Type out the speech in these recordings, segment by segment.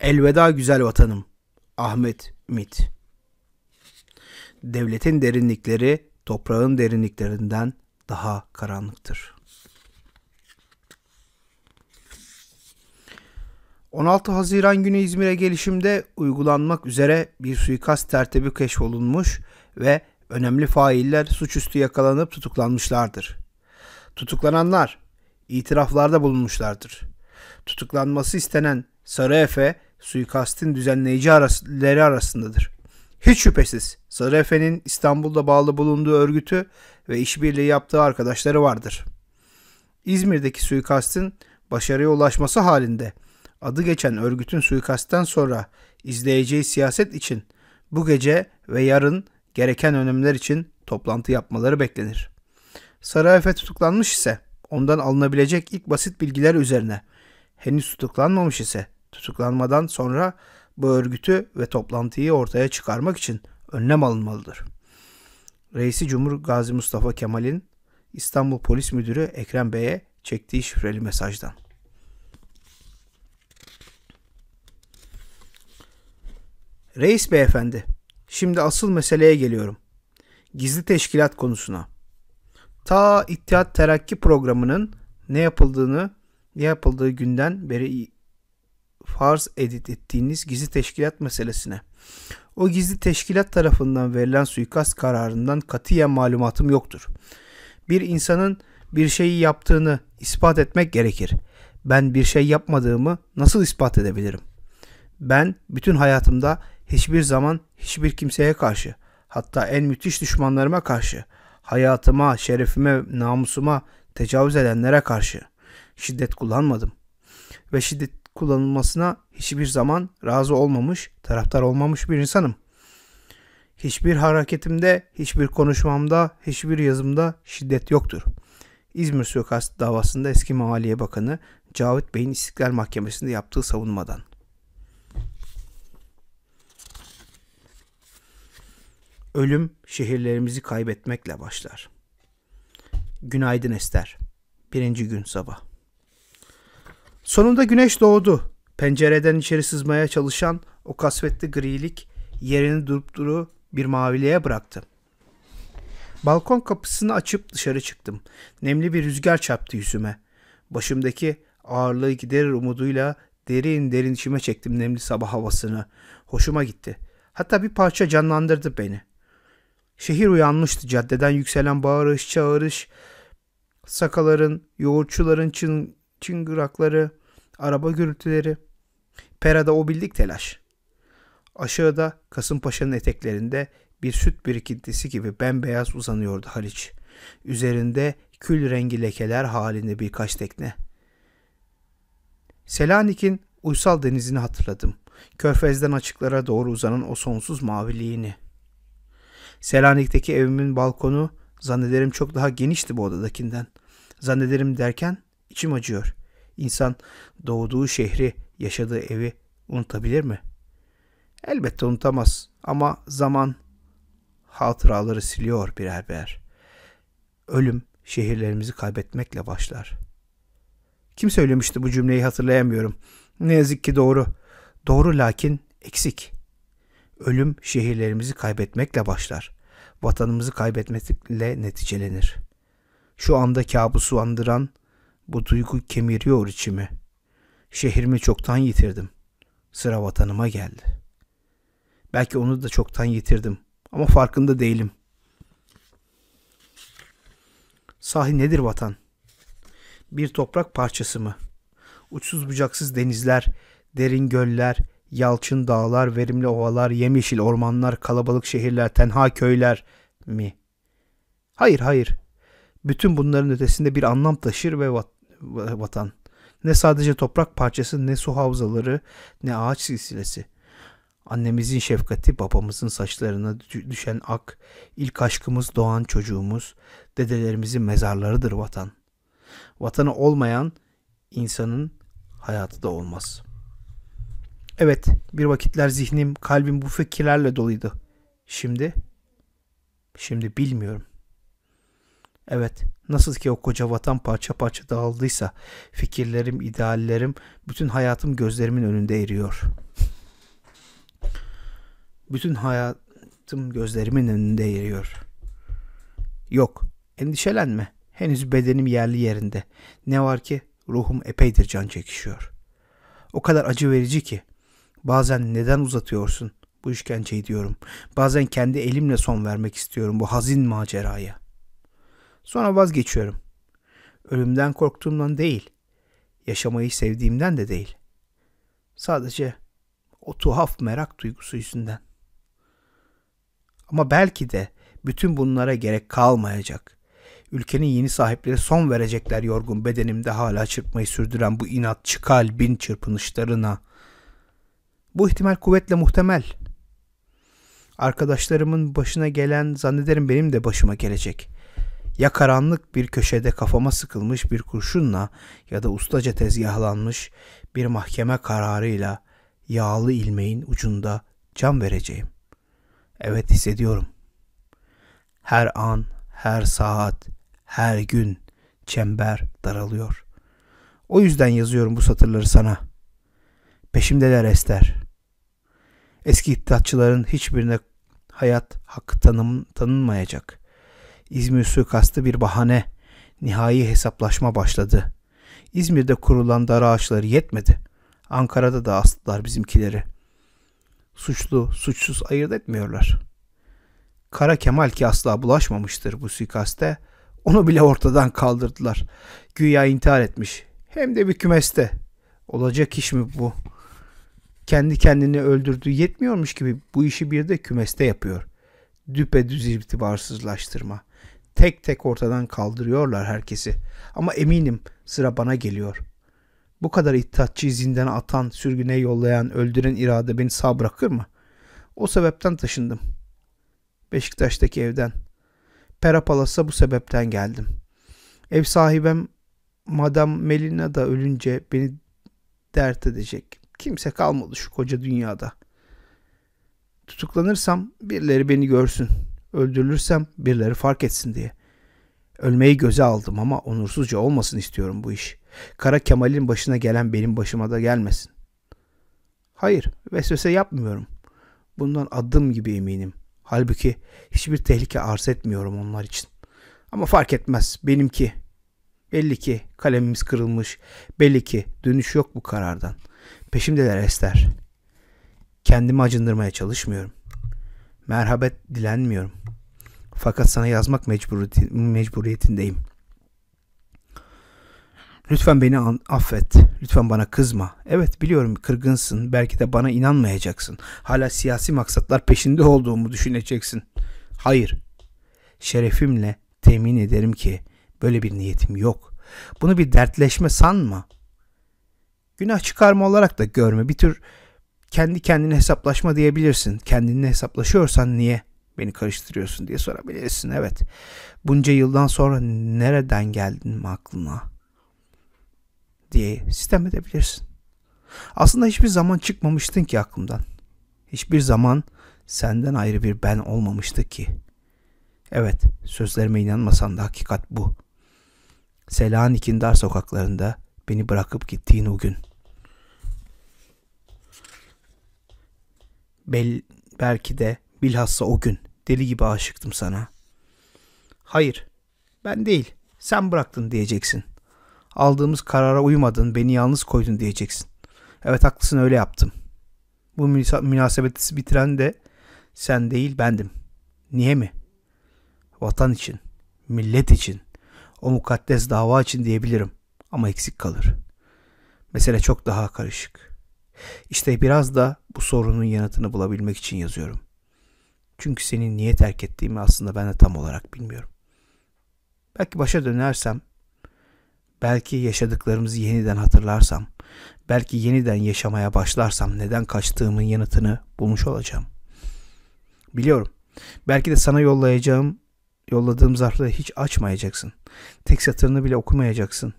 Elveda güzel vatanım. Ahmet Ümit. Devletin derinlikleri toprağın derinliklerinden daha karanlıktır. 16 Haziran günü İzmir'e gelişimde uygulanmak üzere bir suikast tertibi keşfolunmuş ve önemli failler suçüstü yakalanıp tutuklanmışlardır. Tutuklananlar itiraflarda bulunmuşlardır. Tutuklanması istenen Sarı Efe suikastin düzenleyicileri arasındadır. Hiç şüphesiz Sarı Efe'nin İstanbul'da bağlı bulunduğu örgütü ve işbirliği yaptığı arkadaşları vardır. İzmir'deki suikastin başarıya ulaşması halinde adı geçen örgütün suikastten sonra izleyeceği siyaset için bu gece ve yarın gereken önlemler için toplantı yapmaları beklenir. Sarayfe tutuklanmış ise ondan alınabilecek ilk basit bilgiler üzerine henüz tutuklanmamış ise Tutuklanmadan sonra bu örgütü ve toplantıyı ortaya çıkarmak için önlem alınmalıdır. Reisi Cumhur Gazi Mustafa Kemal'in İstanbul Polis Müdürü Ekrem Bey'e çektiği şifreli mesajdan. Reis beyefendi, şimdi asıl meseleye geliyorum. Gizli teşkilat konusuna. Ta İttihat Terakki programının ne yapıldığını, ne yapıldığı günden beri farz edit ettiğiniz gizli teşkilat meselesine. O gizli teşkilat tarafından verilen suikast kararından katiyen malumatım yoktur. Bir insanın bir şeyi yaptığını ispat etmek gerekir. Ben bir şey yapmadığımı nasıl ispat edebilirim? Ben bütün hayatımda hiçbir zaman hiçbir kimseye karşı, hatta en müthiş düşmanlarıma karşı, hayatıma, şerefime, namusuma tecavüz edenlere karşı şiddet kullanmadım. Ve şiddet kullanılmasına hiçbir zaman razı olmamış, taraftar olmamış bir insanım. Hiçbir hareketimde, hiçbir konuşmamda, hiçbir yazımda şiddet yoktur. İzmir suikast davasında eski Maliye Bakanı Cavit Bey'in İstiklal Mahkemesi'nde yaptığı savunmadan. Ölüm şehirlerimizi kaybetmekle başlar. Günaydın Ester. Birinci gün sabah. Sonunda güneş doğdu. Pencereden içeri sızmaya çalışan o kasvetli grilik yerini durup duru bir maviliğe bıraktı. Balkon kapısını açıp dışarı çıktım. Nemli bir rüzgar çarptı yüzüme. Başımdaki ağırlığı giderir umuduyla derin derin içime çektim nemli sabah havasını. Hoşuma gitti. Hatta bir parça canlandırdı beni. Şehir uyanmıştı caddeden yükselen bağırış çağırış, sakaların, yoğurtçuların çın, çıngırakları, araba gürültüleri, Pera'da o bildik telaş. Aşağıda Kasımpaşa'nın eteklerinde bir süt birikintisi gibi bembeyaz uzanıyordu Haliç. Üzerinde kül rengi lekeler halinde birkaç tekne. Selanik'in uysal denizini hatırladım. Körfez'den açıklara doğru uzanan o sonsuz maviliğini. Selanik'teki evimin balkonu zannederim çok daha genişti bu odadakinden. Zannederim derken içim acıyor. İnsan doğduğu şehri, yaşadığı evi unutabilir mi? Elbette unutamaz ama zaman hatıraları siliyor birer birer. Ölüm şehirlerimizi kaybetmekle başlar. Kim söylemişti bu cümleyi hatırlayamıyorum. Ne yazık ki doğru. Doğru lakin eksik. Ölüm şehirlerimizi kaybetmekle başlar. Vatanımızı kaybetmekle neticelenir. Şu anda kabusu andıran bu duygu kemiriyor içimi. Şehrimi çoktan yitirdim. Sıra vatanıma geldi. Belki onu da çoktan yitirdim ama farkında değilim. Sahi nedir vatan? Bir toprak parçası mı? Uçsuz bucaksız denizler, derin göller, yalçın dağlar, verimli ovalar, yemyeşil ormanlar, kalabalık şehirler, tenha köyler mi? Hayır hayır. Bütün bunların ötesinde bir anlam taşır ve vat vatan. Ne sadece toprak parçası, ne su havzaları, ne ağaç silsilesi. Annemizin şefkati, babamızın saçlarına düşen ak, ilk aşkımız doğan çocuğumuz, dedelerimizin mezarlarıdır vatan. Vatanı olmayan insanın hayatı da olmaz. Evet, bir vakitler zihnim, kalbim bu fikirlerle doluydu. Şimdi, şimdi bilmiyorum. Evet, nasıl ki o koca vatan parça parça dağıldıysa, fikirlerim, ideallerim, bütün hayatım gözlerimin önünde eriyor. Bütün hayatım gözlerimin önünde eriyor. Yok, endişelenme. Henüz bedenim yerli yerinde. Ne var ki ruhum epeydir can çekişiyor. O kadar acı verici ki. Bazen neden uzatıyorsun bu işkenceyi diyorum. Bazen kendi elimle son vermek istiyorum bu hazin maceraya.'' Sonra vazgeçiyorum. Ölümden korktuğumdan değil, yaşamayı sevdiğimden de değil. Sadece o tuhaf merak duygusu yüzünden. Ama belki de bütün bunlara gerek kalmayacak. Ülkenin yeni sahipleri son verecekler yorgun bedenimde hala çırpmayı sürdüren bu inatçı kalbin çırpınışlarına. Bu ihtimal kuvvetle muhtemel. Arkadaşlarımın başına gelen zannederim benim de başıma gelecek. Ya karanlık bir köşede kafama sıkılmış bir kurşunla ya da ustaca tezgahlanmış bir mahkeme kararıyla yağlı ilmeğin ucunda can vereceğim. Evet hissediyorum. Her an, her saat, her gün çember daralıyor. O yüzden yazıyorum bu satırları sana. Peşimdeler ester. Eski iddiatçıların hiçbirine hayat hakkı tanım, tanınmayacak. İzmir suikastı bir bahane. Nihai hesaplaşma başladı. İzmir'de kurulan dar ağaçları yetmedi. Ankara'da da astılar bizimkileri. Suçlu, suçsuz ayırt etmiyorlar. Kara Kemal ki asla bulaşmamıştır bu suikaste. Onu bile ortadan kaldırdılar. Güya intihar etmiş. Hem de bir kümeste. Olacak iş mi bu? Kendi kendini öldürdüğü yetmiyormuş gibi bu işi bir de kümeste yapıyor. Düpedüz itibarsızlaştırma. Tek tek ortadan kaldırıyorlar herkesi. Ama eminim sıra bana geliyor. Bu kadar iddiatçıyı zindana atan, sürgüne yollayan, öldüren irade beni sağ bırakır mı? O sebepten taşındım. Beşiktaş'taki evden. Perapalas'a bu sebepten geldim. Ev sahibem Madam Melina da ölünce beni dert edecek. Kimse kalmadı şu koca dünyada. Tutuklanırsam birileri beni görsün. Öldürülürsem birileri fark etsin diye. Ölmeyi göze aldım ama onursuzca olmasın istiyorum bu iş. Kara Kemal'in başına gelen benim başıma da gelmesin. Hayır, vesvese yapmıyorum. Bundan adım gibi eminim. Halbuki hiçbir tehlike arz etmiyorum onlar için. Ama fark etmez benimki. Belli ki kalemimiz kırılmış. Belli ki dönüş yok bu karardan. Peşimdeler Ester. Kendimi acındırmaya çalışmıyorum merhabet dilenmiyorum. Fakat sana yazmak mecburiyetindeyim. Lütfen beni affet. Lütfen bana kızma. Evet biliyorum kırgınsın. Belki de bana inanmayacaksın. Hala siyasi maksatlar peşinde olduğumu düşüneceksin. Hayır. Şerefimle temin ederim ki böyle bir niyetim yok. Bunu bir dertleşme sanma. Günah çıkarma olarak da görme. Bir tür kendi kendine hesaplaşma diyebilirsin. Kendinle hesaplaşıyorsan niye beni karıştırıyorsun diye sorabilirsin. Evet bunca yıldan sonra nereden geldin mi aklına diye sistem edebilirsin. Aslında hiçbir zaman çıkmamıştın ki aklımdan. Hiçbir zaman senden ayrı bir ben olmamıştı ki. Evet, sözlerime inanmasan da hakikat bu. Selanik'in dar sokaklarında beni bırakıp gittiğin o gün.'' Bel, belki de bilhassa o gün deli gibi aşıktım sana. Hayır, ben değil, sen bıraktın diyeceksin. Aldığımız karara uymadın, beni yalnız koydun diyeceksin. Evet haklısın öyle yaptım. Bu münasebeti bitiren de sen değil bendim. Niye mi? Vatan için, millet için, o mukaddes dava için diyebilirim ama eksik kalır. Mesele çok daha karışık.'' İşte biraz da bu sorunun yanıtını bulabilmek için yazıyorum. Çünkü seni niye terk ettiğimi aslında ben de tam olarak bilmiyorum. Belki başa dönersem, belki yaşadıklarımızı yeniden hatırlarsam, belki yeniden yaşamaya başlarsam neden kaçtığımın yanıtını bulmuş olacağım. Biliyorum. Belki de sana yollayacağım, yolladığım zarfı hiç açmayacaksın. Tek satırını bile okumayacaksın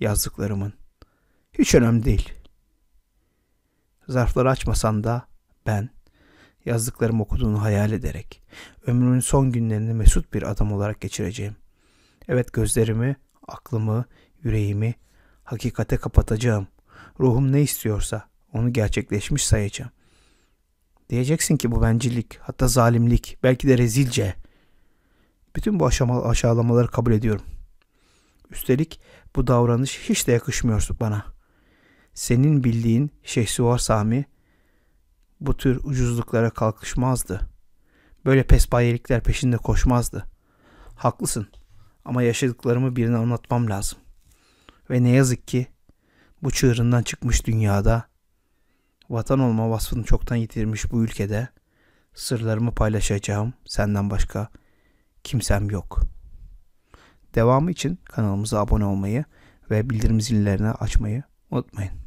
yazdıklarımın. Hiç önemli değil zarfları açmasan da ben yazdıklarımı okuduğunu hayal ederek ömrümün son günlerini mesut bir adam olarak geçireceğim. Evet gözlerimi, aklımı, yüreğimi hakikate kapatacağım. Ruhum ne istiyorsa onu gerçekleşmiş sayacağım. Diyeceksin ki bu bencillik, hatta zalimlik, belki de rezilce. Bütün bu aşama, aşağılamaları kabul ediyorum. Üstelik bu davranış hiç de yakışmıyorsun bana.'' senin bildiğin Şehsuvar Sami bu tür ucuzluklara kalkışmazdı. Böyle pespayelikler peşinde koşmazdı. Haklısın ama yaşadıklarımı birine anlatmam lazım. Ve ne yazık ki bu çığırından çıkmış dünyada, vatan olma vasfını çoktan yitirmiş bu ülkede sırlarımı paylaşacağım senden başka kimsem yok. Devamı için kanalımıza abone olmayı ve bildirim zillerini açmayı unutmayın.